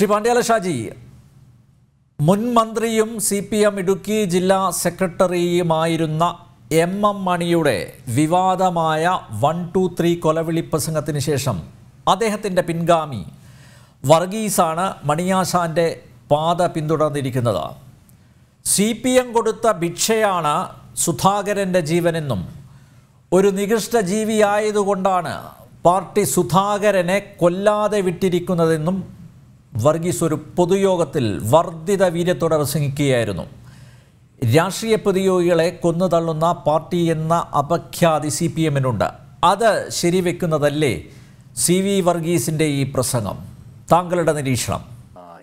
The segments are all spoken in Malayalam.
ശ്രീ പാണ്ഡ്യാല ഷാജി മുൻ മന്ത്രിയും സി പി എം ഇടുക്കി ജില്ലാ സെക്രട്ടറിയുമായിരുന്ന എം എം മണിയുടെ വിവാദമായ വൺ ടു ത്രീ കൊലവിളി പ്രസംഗത്തിന് ശേഷം അദ്ദേഹത്തിൻ്റെ പിൻഗാമി വർഗീസാണ് മണിയാശാൻ്റെ പാത പിന്തുടർന്നിരിക്കുന്നത് സി പി എം കൊടുത്ത ഭിക്ഷയാണ് സുധാകരൻ്റെ ജീവനെന്നും ഒരു നികൃഷ്ട ജീവിയായതുകൊണ്ടാണ് പാർട്ടി സുധാകരനെ കൊല്ലാതെ വിട്ടിരിക്കുന്നതെന്നും വർഗീസ് ഒരു പൊതുയോഗത്തിൽ വർദ്ധിത വീര്യത്തോടെ പ്രസംഗിക്കുകയായിരുന്നു രാഷ്ട്രീയ പ്രതിയോഗികളെ കൊന്നു തള്ളുന്ന പാർട്ടി എന്ന അപഖ്യാതി സി പി എമ്മിനുണ്ട് അത് ശരിവെക്കുന്നതല്ലേ സി വി വർഗീസിൻ്റെ ഈ പ്രസംഗം താങ്കളുടെ നിരീക്ഷണം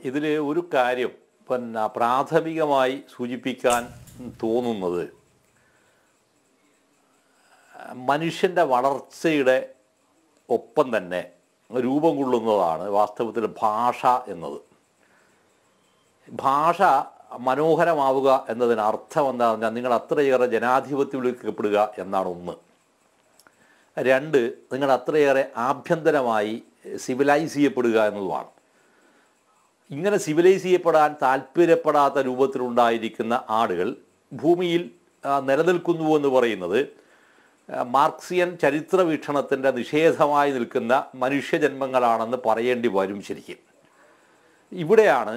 ഇതിൽ ഒരു കാര്യം പിന്നെ പ്രാഥമികമായി സൂചിപ്പിക്കാൻ തോന്നുന്നത് മനുഷ്യൻ്റെ വളർച്ചയുടെ ഒപ്പം തന്നെ രൂപം കൊള്ളുന്നതാണ് വാസ്തവത്തിൽ ഭാഷ എന്നത് ഭാഷ മനോഹരമാവുക എന്നതിന് അർത്ഥം എന്താണെന്ന് പറഞ്ഞാൽ നിങ്ങൾ അത്രയേറെ ജനാധിപത്യത്തിലേക്കപ്പെടുക എന്നാണ് ഒന്ന് രണ്ട് നിങ്ങൾ അത്രയേറെ ആഭ്യന്തരമായി സിവിലൈസ് ചെയ്യപ്പെടുക എന്നതുമാണ് ഇങ്ങനെ സിവിലൈസ് ചെയ്യപ്പെടാൻ താല്പര്യപ്പെടാത്ത രൂപത്തിലുണ്ടായിരിക്കുന്ന ആളുകൾ ഭൂമിയിൽ നിലനിൽക്കുന്നു എന്ന് പറയുന്നത് മാർക്സിയൻ ചരിത്ര വീക്ഷണത്തിൻ്റെ നിഷേധമായി നിൽക്കുന്ന മനുഷ്യജന്മങ്ങളാണെന്ന് പറയേണ്ടി വരും ശരിക്കും ഇവിടെയാണ്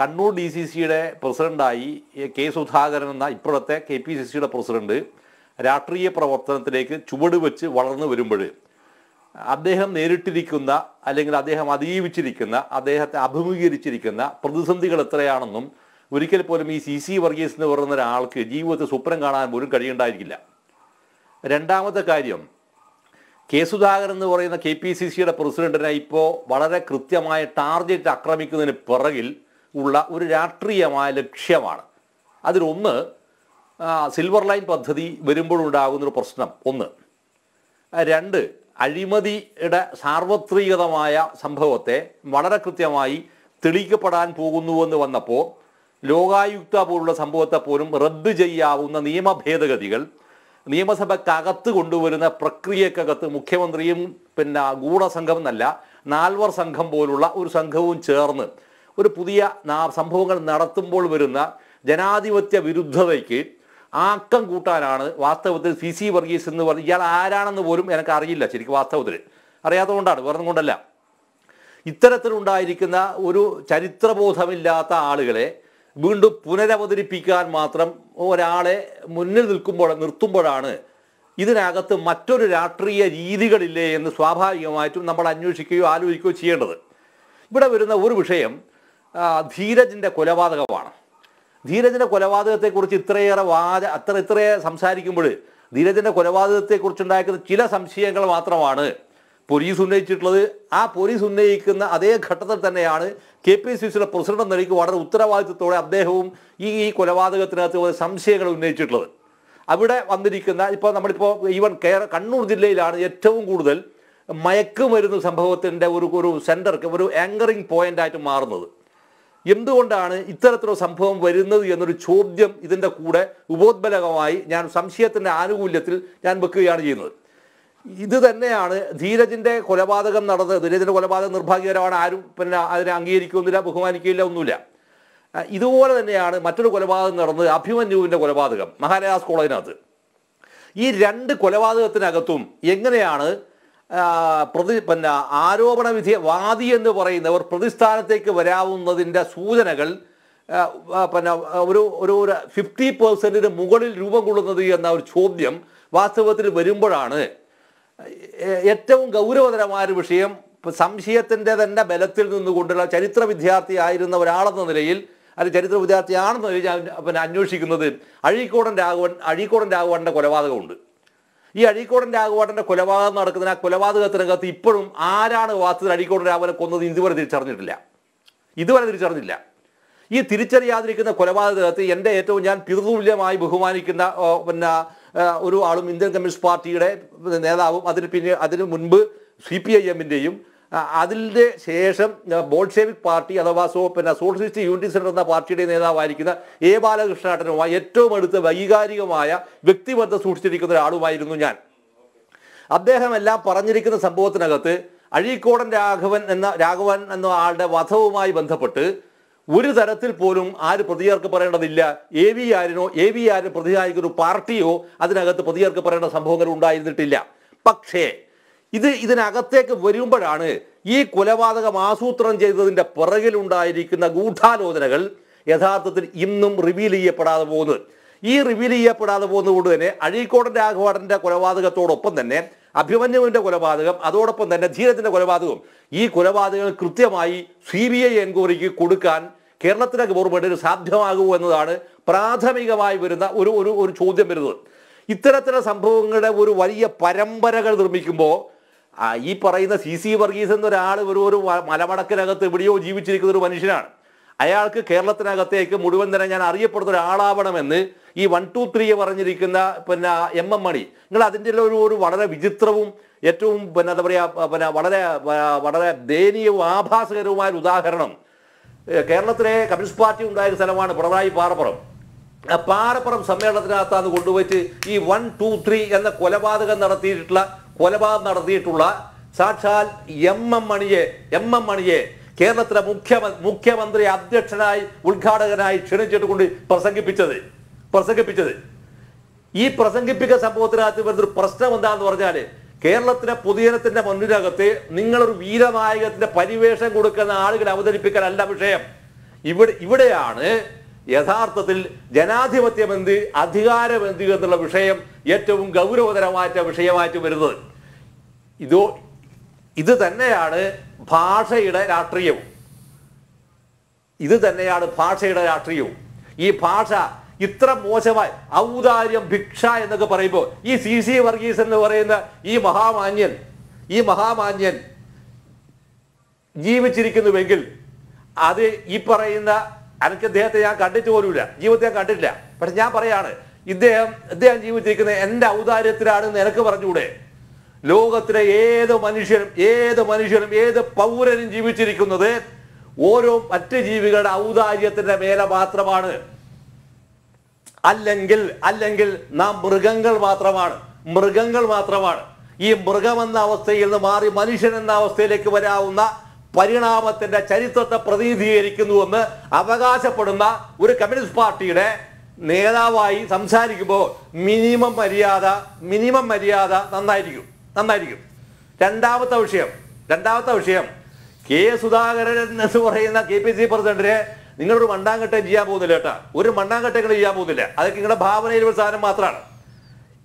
കണ്ണൂർ ഡി സി സിയുടെ പ്രസിഡൻ്റായി കെ സുധാകരൻ എന്ന ഇപ്പോഴത്തെ കെ പി സി സിയുടെ പ്രസിഡന്റ് രാഷ്ട്രീയ പ്രവർത്തനത്തിലേക്ക് ചുവട് വെച്ച് വളർന്നു വരുമ്പോൾ അദ്ദേഹം നേരിട്ടിരിക്കുന്ന അല്ലെങ്കിൽ അദ്ദേഹം അതീവിച്ചിരിക്കുന്ന അദ്ദേഹത്തെ അഭിമുഖീകരിച്ചിരിക്കുന്ന പ്രതിസന്ധികൾ എത്രയാണെന്നും ഒരിക്കൽ പോലും ഈ സി സി വർഗീസ് എന്ന് പറയുന്ന ഒരാൾക്ക് ജീവിതത്തിൽ സ്വപ്നം കാണാൻ പോലും കഴിയുണ്ടായിരിക്കില്ല രണ്ടാമത്തെ കാര്യം കെ സുധാകരൻ എന്ന് പറയുന്ന കെ പി സി സിയുടെ പ്രസിഡന്റിനെ ഇപ്പോൾ വളരെ കൃത്യമായ ടാർഗറ്റ് ആക്രമിക്കുന്നതിന് പിറകിൽ ഉള്ള ഒരു രാഷ്ട്രീയമായ ലക്ഷ്യമാണ് അതിലൊന്ന് സിൽവർ ലൈൻ പദ്ധതി വരുമ്പോഴുണ്ടാകുന്നൊരു പ്രശ്നം ഒന്ന് രണ്ട് അഴിമതിയുടെ സാർവത്രികതമായ സംഭവത്തെ വളരെ കൃത്യമായി തെളിയിക്കപ്പെടാൻ പോകുന്നുവെന്ന് വന്നപ്പോൾ ലോകായുക്ത പോലുള്ള സംഭവത്തെ പോലും റദ്ദ് ചെയ്യാവുന്ന നിയമഭേദഗതികൾ നിയമസഭക്കകത്ത് കൊണ്ടുവരുന്ന പ്രക്രിയക്കകത്ത് മുഖ്യമന്ത്രിയും പിന്നെ ഗൂഢസംഘം എന്നല്ല നാൽവർ സംഘം പോലുള്ള ഒരു സംഘവും ചേർന്ന് ഒരു പുതിയ സംഭവങ്ങൾ നടത്തുമ്പോൾ വരുന്ന ജനാധിപത്യ വിരുദ്ധതയ്ക്ക് ആക്കം കൂട്ടാനാണ് വാസ്തവത്തിൽ സി സി വർഗീസ് എന്ന് പറഞ്ഞ് ഇയാൾ ആരാണെന്ന് പോലും എനിക്ക് അറിയില്ല ശരിക്കും വാസ്തവത്തിൽ അറിയാത്തതുകൊണ്ടാണ് വേറെ കൊണ്ടല്ല ഇത്തരത്തിലുണ്ടായിരിക്കുന്ന ഒരു ചരിത്രബോധമില്ലാത്ത ആളുകളെ വീണ്ടും പുനരവതരിപ്പിക്കാൻ മാത്രം ഒരാളെ മുന്നിൽ നിൽക്കുമ്പോൾ നിർത്തുമ്പോഴാണ് ഇതിനകത്ത് മറ്റൊരു രാഷ്ട്രീയ രീതികളില്ലേ എന്ന് സ്വാഭാവികമായിട്ടും നമ്മൾ അന്വേഷിക്കുകയോ ആലോചിക്കുകയോ ചെയ്യേണ്ടത് ഇവിടെ വരുന്ന ഒരു വിഷയം ധീരജിൻ്റെ കൊലപാതകമാണ് ധീരജിൻ്റെ കൊലപാതകത്തെക്കുറിച്ച് ഇത്രയേറെ വാദ അത്ര ഇത്രയേറെ സംസാരിക്കുമ്പോൾ ധീരജിൻ്റെ കൊലപാതകത്തെക്കുറിച്ചുണ്ടാക്കുന്ന ചില സംശയങ്ങൾ മാത്രമാണ് പോലീസ് ഉന്നയിച്ചിട്ടുള്ളത് ആ പോലീസ് ഉന്നയിക്കുന്ന അതേ ഘട്ടത്തിൽ തന്നെയാണ് കെ പി സി സിയുടെ പ്രസിഡന്റ് നിലയ്ക്ക് വളരെ ഉത്തരവാദിത്വത്തോടെ അദ്ദേഹവും ഈ ഈ കൊലപാതകത്തിനകത്ത് സംശയങ്ങൾ ഉന്നയിച്ചിട്ടുള്ളത് അവിടെ വന്നിരിക്കുന്ന ഇപ്പോൾ നമ്മളിപ്പോൾ ഈവൻ കേര കണ്ണൂർ ജില്ലയിലാണ് ഏറ്റവും കൂടുതൽ മയക്കുമരുന്ന് സംഭവത്തിൻ്റെ ഒരു ഒരു സെൻറ്റർ ഒരു ആങ്കറിങ് പോയിൻ്റായിട്ട് മാറുന്നത് എന്തുകൊണ്ടാണ് ഇത്തരത്തിലുള്ള സംഭവം വരുന്നത് എന്നൊരു ചോദ്യം ഇതിൻ്റെ കൂടെ ഉപോത്ബലകമായി ഞാൻ സംശയത്തിൻ്റെ ആനുകൂല്യത്തിൽ ഞാൻ വെക്കുകയാണ് ചെയ്യുന്നത് ഇത് തന്നെയാണ് ധീരജിന്റെ കൊലപാതകം നടന്നത് ധീരജിന്റെ കൊലപാതകം നിർഭാഗ്യകരമാണ് ആരും പിന്നെ അതിനെ അംഗീകരിക്കുന്നില്ല ബഹുമാനിക്കുകയില്ല ഒന്നുമില്ല ഇതുപോലെ തന്നെയാണ് മറ്റൊരു കൊലപാതകം നടന്നത് അഭിമന്യുവിന്റെ കൊലപാതകം മഹാരാജാസ് കോളേജിനകത്ത് ഈ രണ്ട് കൊലപാതകത്തിനകത്തും എങ്ങനെയാണ് പ്രതി പിന്നെ ആരോപണ വിധി വാദി എന്ന് പറയുന്നവർ പ്രതിസ്ഥാനത്തേക്ക് വരാവുന്നതിൻ്റെ സൂചനകൾ പിന്നെ ഒരു ഒരു ഫിഫ്റ്റി പെർസെൻറ്റിന് മുകളിൽ രൂപം കൊള്ളുന്നത് എന്ന ഒരു ചോദ്യം വാസ്തവത്തിൽ വരുമ്പോഴാണ് ഏറ്റവും ഗൗരവതരമായ ഒരു വിഷയം സംശയത്തിൻ്റെ തന്നെ ബലത്തിൽ നിന്നുകൊണ്ടുള്ള ചരിത്ര വിദ്യാർത്ഥി ആയിരുന്ന ഒരാളെന്ന നിലയിൽ അല്ലെങ്കിൽ ചരിത്ര വിദ്യാർത്ഥിയാണെന്ന് പിന്നെ അന്വേഷിക്കുന്നത് അഴീക്കോടൻ രാഘവൻ അഴീക്കോടൻ രാഘവൻ്റെ കൊലപാതകമുണ്ട് ഈ അഴീക്കോടൻ രാഘവൻ്റെ കൊലപാതകം നടക്കുന്ന ആ കൊലപാതകത്തിനകത്ത് ഇപ്പോഴും ആരാണ് വാസ്തുവിൽ അഴീക്കോടൻ രാഘവനെ കൊന്നത് ഇതുവരെ തിരിച്ചറിഞ്ഞിട്ടില്ല ഇതുവരെ തിരിച്ചറിഞ്ഞില്ല ഈ തിരിച്ചറിയാതിരിക്കുന്ന കൊലപാതകത്തിൽ എൻ്റെ ഏറ്റവും ഞാൻ പിതൃതുല്യമായി ബഹുമാനിക്കുന്ന പിന്നെ ഒരു ആളും ഇന്ത്യൻ കമ്മ്യൂണിസ്റ്റ് പാർട്ടിയുടെ നേതാവും അതിന് പിന്നെ അതിന് മുൻപ് സി പി ഐ എമ്മിൻ്റെയും അതിൻ്റെ ശേഷം ബോൾഷെവിക് പാർട്ടി അഥവാ സോ പിന്നെ സോഷ്യലിസ്റ്റ് യൂണിറ്റി സെൻറ്റർ എന്ന പാർട്ടിയുടെ നേതാവായിരിക്കുന്ന എ ബാലകൃഷ്ണാട്ടനുമായി ഏറ്റവും അടുത്ത വൈകാരികമായ വ്യക്തിബന്ധം സൂക്ഷിച്ചിരിക്കുന്ന ഒരാളുമായിരുന്നു ഞാൻ അദ്ദേഹം എല്ലാം പറഞ്ഞിരിക്കുന്ന സംഭവത്തിനകത്ത് അഴീക്കോടൻ രാഘവൻ എന്ന രാഘവൻ എന്ന ആളുടെ വധവുമായി ബന്ധപ്പെട്ട് ഒരു തരത്തിൽ പോലും ആര് പ്രതികാർക്ക് പറയേണ്ടതില്ല എ വി ആരിനോ എ വി ആരും പ്രതികാരിക്കുന്ന ഒരു പാർട്ടിയോ അതിനകത്ത് പ്രതികാർക്ക് പറയേണ്ട സംഭവങ്ങൾ ഉണ്ടായിരുന്നിട്ടില്ല പക്ഷേ ഇത് ഇതിനകത്തേക്ക് വരുമ്പോഴാണ് ഈ കൊലപാതകം ആസൂത്രണം ചെയ്തതിൻ്റെ പിറകിലുണ്ടായിരിക്കുന്ന ഗൂഢാലോചനകൾ യഥാർത്ഥത്തിൽ ഇന്നും റിവീൽ ചെയ്യപ്പെടാതെ പോകുന്നത് ഈ റിവീൽ ചെയ്യപ്പെടാതെ പോകുന്നതുകൊണ്ട് തന്നെ അഴീക്കോടൻ രാഘവാടൻ്റെ കൊലപാതകത്തോടൊപ്പം തന്നെ അഭിമന്യുവിന്റെ കൊലപാതകം അതോടൊപ്പം തന്നെ ധീരത്തിന്റെ കൊലപാതകവും ഈ കൊലപാതകങ്ങൾ കൃത്യമായി സി ബി ഐ എൻക്വയറിക്ക് കൊടുക്കാൻ കേരളത്തിലെ ഗവൺമെന്റിന് സാധ്യമാകൂ എന്നതാണ് പ്രാഥമികമായി വരുന്ന ഒരു ഒരു ഒരു ചോദ്യം വരുന്നത് ഇത്തരത്തിലുള്ള സംഭവങ്ങളുടെ ഒരു വലിയ പരമ്പരകൾ നിർമ്മിക്കുമ്പോൾ ഈ പറയുന്ന സി സി വർഗീസ് എന്നൊരാൾ ഒരു ഒരു മലമടക്കിനകത്ത് എവിടെയോ ജീവിച്ചിരിക്കുന്ന ഒരു മനുഷ്യനാണ് അയാൾക്ക് കേരളത്തിനകത്തേക്ക് മുഴുവൻ തന്നെ ഞാൻ അറിയപ്പെടുന്ന ഒരാളാവണമെന്ന് ഈ വൺ ടു ത്രീ പറഞ്ഞിരിക്കുന്ന പിന്നെ എം എം മണി നിങ്ങൾ അതിൻ്റെ ഒരു ഒരു വളരെ വിചിത്രവും ഏറ്റവും പിന്നെ എന്താ പറയുക പിന്നെ വളരെ വളരെ ദയനീയവും ആഭാസകരവുമായ ഒരു ഉദാഹരണം കേരളത്തിലെ കമ്മ്യൂണിസ്റ്റ് പാർട്ടി ഉണ്ടായ സ്ഥലമാണ് പിണറായി പാറപ്പുറം പാറപ്പുറം സമ്മേളനത്തിനകത്താണ് കൊണ്ടുവച്ച് ഈ വൺ ടു ത്രീ എന്ന കൊലപാതകം നടത്തിയിട്ടുള്ള കൊലപാതകം നടത്തിയിട്ടുള്ള സാക്ഷാൽ എം എം മണിയെ എം എം മണിയെ കേരളത്തിലെ മുഖ്യമന്ത്രി അധ്യക്ഷനായി ഉദ്ഘാടകനായി ക്ഷണിച്ചിട്ടുകൊണ്ട് പ്രസംഗിപ്പിച്ചത് പ്രസംഗിപ്പിച്ചത് ഈ പ്രസംഗിപ്പിക്കുന്ന സംഭവത്തിനകത്ത് വരുന്നൊരു പ്രശ്നം എന്താന്ന് പറഞ്ഞാൽ കേരളത്തിലെ പൊതുജനത്തിന്റെ മുന്നിലകത്ത് നിങ്ങളൊരു വീരനായകത്തിന്റെ പരിവേഷം കൊടുക്കുന്ന ആളുകൾ അല്ല വിഷയം ഇവിടെ ഇവിടെയാണ് യഥാർത്ഥത്തിൽ ജനാധിപത്യം എന്ത് അധികാരം എന്ത് എന്നുള്ള വിഷയം ഏറ്റവും ഗൗരവതരമായ വിഷയമായിട്ട് വരുന്നത് ഇതോ ഇത് തന്നെയാണ് ഭാഷയുടെ രാഷ്ട്രീയവും ഇത് തന്നെയാണ് ഭാഷയുടെ രാഷ്ട്രീയവും ഈ ഭാഷ ഇത്ര മോശമായി ഔദാര്യം ഭിക്ഷ എന്നൊക്കെ പറയുമ്പോൾ ഈ സി സി വർഗീസ് എന്ന് പറയുന്ന ഈ മഹാമാന്യൻ ഈ മഹാമാന്യൻ ജീവിച്ചിരിക്കുന്നുവെങ്കിൽ അത് ഈ പറയുന്ന എനിക്ക് അദ്ദേഹത്തെ ഞാൻ കണ്ടിട്ട് പോലുമില്ല ജീവിതത്തെ ഞാൻ കണ്ടിട്ടില്ല പക്ഷെ ഞാൻ പറയാണ് ഇദ്ദേഹം ഇദ്ദേഹം ജീവിച്ചിരിക്കുന്ന എന്റെ ഔദാര്യത്തിലാണ് നിനക്ക് പറഞ്ഞുകൂടെ ലോകത്തിലെ ഏത് മനുഷ്യനും ഏത് മനുഷ്യനും ഏത് പൗരനും ജീവിച്ചിരിക്കുന്നത് ഓരോ മറ്റ് ജീവികളുടെ ഔദാര്യത്തിന്റെ മേലെ മാത്രമാണ് അല്ലെങ്കിൽ അല്ലെങ്കിൽ നാം മൃഗങ്ങൾ മാത്രമാണ് മൃഗങ്ങൾ മാത്രമാണ് ഈ മൃഗമെന്ന അവസ്ഥയിൽ നിന്ന് മാറി മനുഷ്യൻ എന്ന അവസ്ഥയിലേക്ക് വരാവുന്ന പരിണാമത്തിന്റെ ചരിത്രത്തെ പ്രതിനിധീകരിക്കുന്നുവെന്ന് അവകാശപ്പെടുന്ന ഒരു കമ്മ്യൂണിസ്റ്റ് പാർട്ടിയുടെ നേതാവായി സംസാരിക്കുമ്പോൾ മിനിമം മര്യാദ മിനിമം മര്യാദ നന്നായിരിക്കും നന്നായിരിക്കും രണ്ടാമത്തെ വിഷയം രണ്ടാമത്തെ വിഷയം കെ സുധാകരൻ എന്ന് പറയുന്ന കെ പി സി പ്രസിഡന്റിനെ നിങ്ങളൊരു മണ്ണാങ്കട്ടം ചെയ്യാൻ പോകുന്നില്ല കേട്ടാ ഒരു മണ്ണാങ്കട്ടങ്ങൾ ചെയ്യാൻ പോകുന്നില്ല അതൊക്കെ നിങ്ങളുടെ ഭാവനയിൽ ഒരു സാധനം മാത്രമാണ്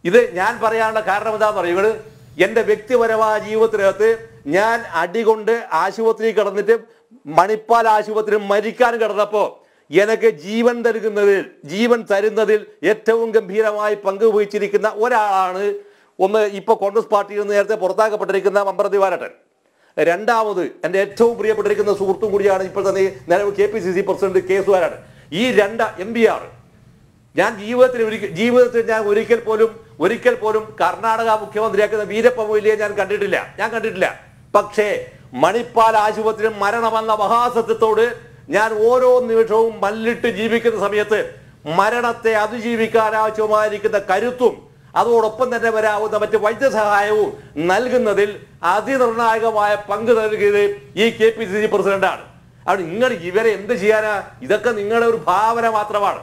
ഇത് ഞാൻ പറയാനുള്ള കാരണം എന്താണെന്ന് പറയുക എന്റെ വ്യക്തിപരമായ ജീവിതത്തിനകത്ത് ഞാൻ അടികൊണ്ട് ആശുപത്രിയിൽ കിടന്നിട്ട് മണിപ്പാൽ ആശുപത്രി മരിക്കാൻ കിടന്നപ്പോൾ എനിക്ക് ജീവൻ തരുന്നതിൽ ജീവൻ തരുന്നതിൽ ഏറ്റവും ഗംഭീരമായി പങ്കുവഹിച്ചിരിക്കുന്ന ഒരാളാണ് ഒന്ന് ഇപ്പൊ കോൺഗ്രസ് പാർട്ടിയിൽ നിന്ന് നേരത്തെ പുറത്താക്കപ്പെട്ടിരിക്കുന്ന മമ്പ്രതി വാരട്ടൻ രണ്ടാമത് എൻ്റെ ഏറ്റവും പ്രിയപ്പെട്ടിരിക്കുന്ന സുഹൃത്തും കൂടിയാണ് ഇപ്പോൾ തന്നെ നിലവിൽ K P C C president K ഈ രണ്ട് എം പി ആർ ഞാൻ ജീവിതത്തിൽ ഒരിക്കൽ ജീവിതത്തിൽ ഞാൻ ഒരിക്കൽ പോലും ഒരിക്കൽ പോലും കർണാടക മുഖ്യമന്ത്രിയാക്കുന്ന വീരപ്പ മൊയ്ലിയെ ഞാൻ കണ്ടിട്ടില്ല ഞാൻ കണ്ടിട്ടില്ല പക്ഷേ മണിപ്പാൽ ആശുപത്രിയിൽ മരണമെന്ന മഹാസത്യത്തോട് ഞാൻ ഓരോ നിമിഷവും മല്ലിട്ട് ജീവിക്കുന്ന സമയത്ത് മരണത്തെ അതിജീവിക്കാനാവശ്യമായിരിക്കുന്ന കരുത്തും അതോടൊപ്പം തന്നെ വരാവുന്ന മറ്റ് വൈദ്യസഹായവും നൽകുന്നതിൽ അതിനിർണായകമായ പങ്ക് നൽകിയത് ഈ കെ പി സി സി പ്രസിഡന്റാണ് അവിടെ നിങ്ങൾ ഇവരെ എന്ത് ചെയ്യാനാ ഇതൊക്കെ നിങ്ങളുടെ ഒരു ഭാവന മാത്രമാണ്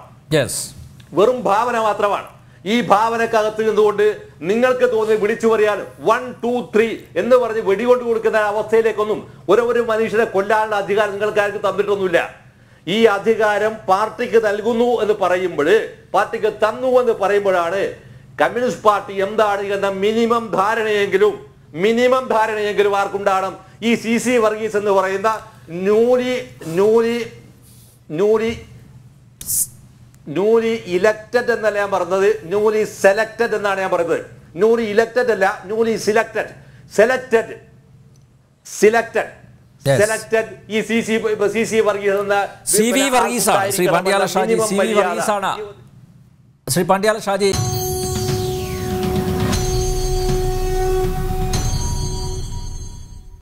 വെറും ഭാവന മാത്രമാണ് ഈ ഭാവനക്കകത്ത് നിന്നുകൊണ്ട് നിങ്ങൾക്ക് തോന്നി വിളിച്ചു പറയാൻ വൺ ടു ത്രീ എന്ന് പറഞ്ഞ് വെടികൊണ്ട് കൊടുക്കുന്ന അവസ്ഥയിലേക്കൊന്നും ഒരു ഒരു മനുഷ്യനെ കൊല്ലാനുള്ള അധികാരം നിങ്ങൾക്കാർക്ക് തന്നിട്ടൊന്നുമില്ല ഈ അധികാരം പാർട്ടിക്ക് നൽകുന്നു എന്ന് പറയുമ്പോൾ പാർട്ടിക്ക് തന്നു എന്ന് പറയുമ്പോഴാണ് കമ്മ്യൂണിസ്റ്റ് പാർട്ടി എന്താണ് എന്ന മിനിമം ധാരണയെങ്കിലും മിനിമം ധാരണയെങ്കിലും ആർക്കുണ്ടാകണം ഈ സി സി വർഗീസ് എന്ന് പറയുന്ന newly newly newly newly elected എന്നല്ല ഞാൻ പറഞ്ഞത് ന്യൂലി സെലക്റ്റഡ് എന്നാണ് ഞാൻ പറയുന്നത് ന്യൂലി ഇലക്റ്റഡ് അല്ല newly selected selected selected selected ഈ ശ്രീ പാണ്ഡ്യാല ഷാജി ശ്രീ പാണ്ഡ്യാല ഷാജി